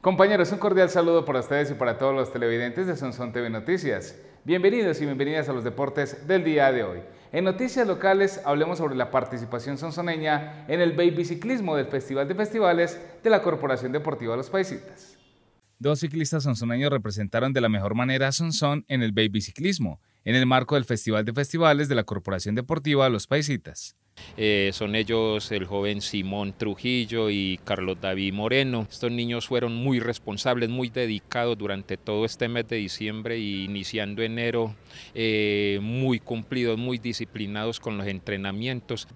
Compañeros, un cordial saludo para ustedes y para todos los televidentes de Sonson TV Noticias. Bienvenidos y bienvenidas a los deportes del día de hoy. En noticias locales hablemos sobre la participación sonsoneña en el baby ciclismo del Festival de Festivales de la Corporación Deportiva Los Paisitas. Dos ciclistas sonsoneños representaron de la mejor manera a Sonsón en el baby ciclismo, en el marco del Festival de Festivales de la Corporación Deportiva Los Paisitas. Eh, son ellos el joven Simón Trujillo y Carlos David Moreno. Estos niños fueron muy responsables, muy dedicados durante todo este mes de diciembre y e iniciando enero, eh, muy cumplidos, muy disciplinados con los entrenamientos.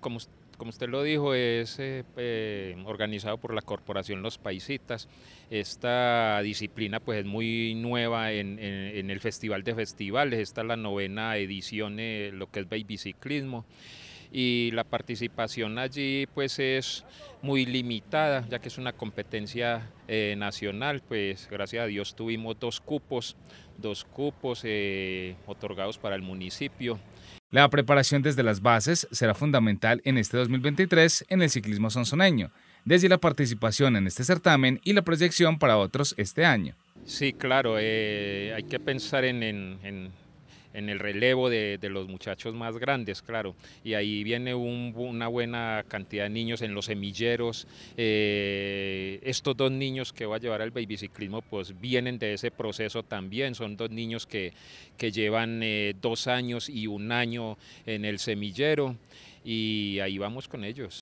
como como usted lo dijo, es eh, eh, organizado por la Corporación Los Paisitas. Esta disciplina pues es muy nueva en, el Festival de Festivales. Esta es la novena edición, de lo que es baby ciclismo y la participación allí pues es muy limitada, ya que es una competencia eh, nacional, pues gracias a Dios tuvimos dos cupos, dos cupos eh, otorgados para el municipio. La preparación desde las bases será fundamental en este 2023 en el ciclismo sonsoneño, desde la participación en este certamen y la proyección para otros este año. Sí, claro, eh, hay que pensar en en el relevo de, los muchachos más grandes, claro. Y ahí viene una buena cantidad de niños en los semilleros. Eh, estos dos niños que va a llevar al ciclismo pues vienen de ese proceso también. Son dos niños que, que llevan eh, dos años y un año en el semillero y ahí vamos con ellos.